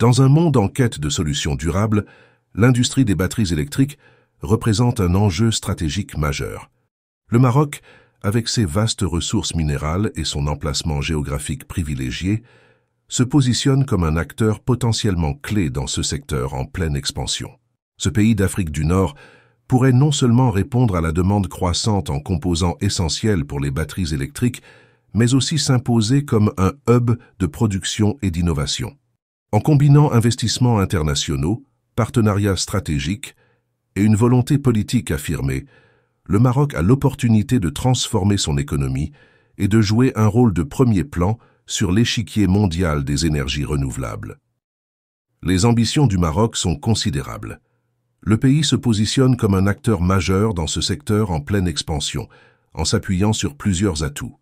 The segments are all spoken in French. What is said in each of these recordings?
Dans un monde en quête de solutions durables, l'industrie des batteries électriques représente un enjeu stratégique majeur. Le Maroc, avec ses vastes ressources minérales et son emplacement géographique privilégié, se positionne comme un acteur potentiellement clé dans ce secteur en pleine expansion. Ce pays d'Afrique du Nord pourrait non seulement répondre à la demande croissante en composants essentiels pour les batteries électriques, mais aussi s'imposer comme un hub de production et d'innovation en combinant investissements internationaux, partenariats stratégiques et une volonté politique affirmée, le Maroc a l'opportunité de transformer son économie et de jouer un rôle de premier plan sur l'échiquier mondial des énergies renouvelables. Les ambitions du Maroc sont considérables. Le pays se positionne comme un acteur majeur dans ce secteur en pleine expansion, en s'appuyant sur plusieurs atouts.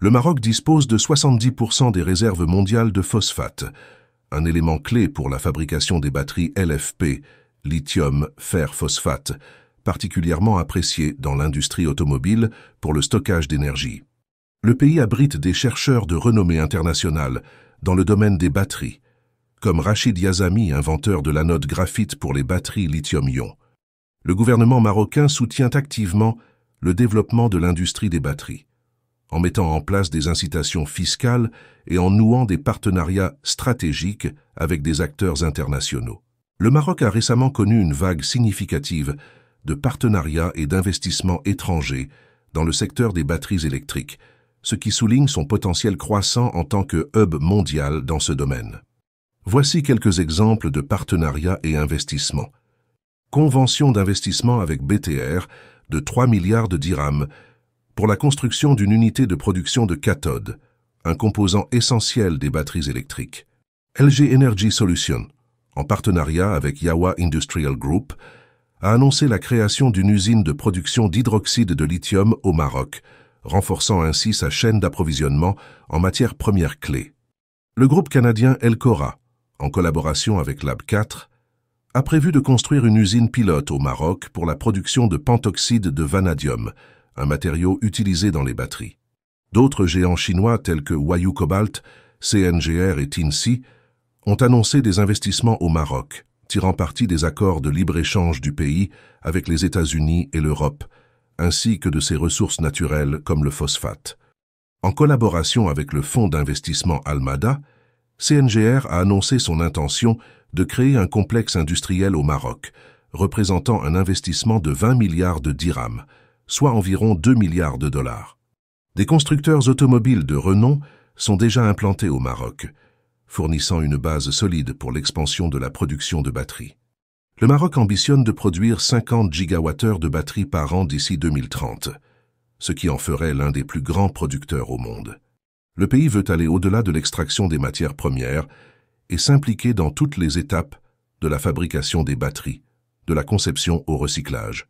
Le Maroc dispose de 70% des réserves mondiales de phosphate, un élément clé pour la fabrication des batteries LFP, lithium, fer, phosphate, particulièrement apprécié dans l'industrie automobile pour le stockage d'énergie. Le pays abrite des chercheurs de renommée internationale dans le domaine des batteries, comme Rachid Yazami, inventeur de l'anode graphite pour les batteries lithium-ion. Le gouvernement marocain soutient activement le développement de l'industrie des batteries en mettant en place des incitations fiscales et en nouant des partenariats stratégiques avec des acteurs internationaux. Le Maroc a récemment connu une vague significative de partenariats et d'investissements étrangers dans le secteur des batteries électriques, ce qui souligne son potentiel croissant en tant que hub mondial dans ce domaine. Voici quelques exemples de partenariats et investissements. Convention d'investissement avec BTR de 3 milliards de dirhams pour la construction d'une unité de production de cathode, un composant essentiel des batteries électriques. LG Energy Solution, en partenariat avec Yawa Industrial Group, a annoncé la création d'une usine de production d'hydroxyde de lithium au Maroc, renforçant ainsi sa chaîne d'approvisionnement en matières premières clés. Le groupe canadien Elcora, en collaboration avec Lab 4, a prévu de construire une usine pilote au Maroc pour la production de pentoxyde de vanadium, un matériau utilisé dans les batteries. D'autres géants chinois tels que Huayu Cobalt, CNGR et TINSI ont annoncé des investissements au Maroc, tirant parti des accords de libre-échange du pays avec les États-Unis et l'Europe, ainsi que de ses ressources naturelles comme le phosphate. En collaboration avec le fonds d'investissement Almada, CNGR a annoncé son intention de créer un complexe industriel au Maroc, représentant un investissement de 20 milliards de dirhams, soit environ 2 milliards de dollars. Des constructeurs automobiles de renom sont déjà implantés au Maroc, fournissant une base solide pour l'expansion de la production de batteries. Le Maroc ambitionne de produire 50 gigawattheures de batteries par an d'ici 2030, ce qui en ferait l'un des plus grands producteurs au monde. Le pays veut aller au-delà de l'extraction des matières premières et s'impliquer dans toutes les étapes de la fabrication des batteries, de la conception au recyclage.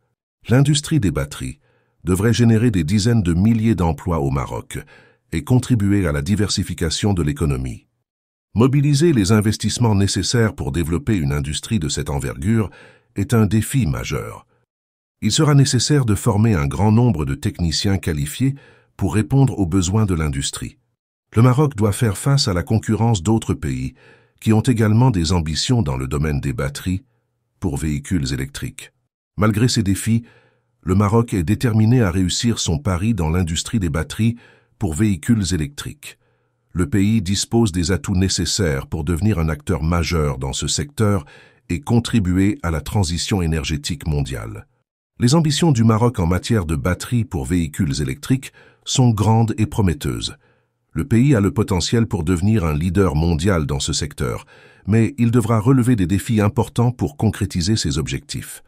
L'industrie des batteries devrait générer des dizaines de milliers d'emplois au Maroc et contribuer à la diversification de l'économie. Mobiliser les investissements nécessaires pour développer une industrie de cette envergure est un défi majeur. Il sera nécessaire de former un grand nombre de techniciens qualifiés pour répondre aux besoins de l'industrie. Le Maroc doit faire face à la concurrence d'autres pays qui ont également des ambitions dans le domaine des batteries pour véhicules électriques. Malgré ces défis, le Maroc est déterminé à réussir son pari dans l'industrie des batteries pour véhicules électriques. Le pays dispose des atouts nécessaires pour devenir un acteur majeur dans ce secteur et contribuer à la transition énergétique mondiale. Les ambitions du Maroc en matière de batteries pour véhicules électriques sont grandes et prometteuses. Le pays a le potentiel pour devenir un leader mondial dans ce secteur, mais il devra relever des défis importants pour concrétiser ses objectifs.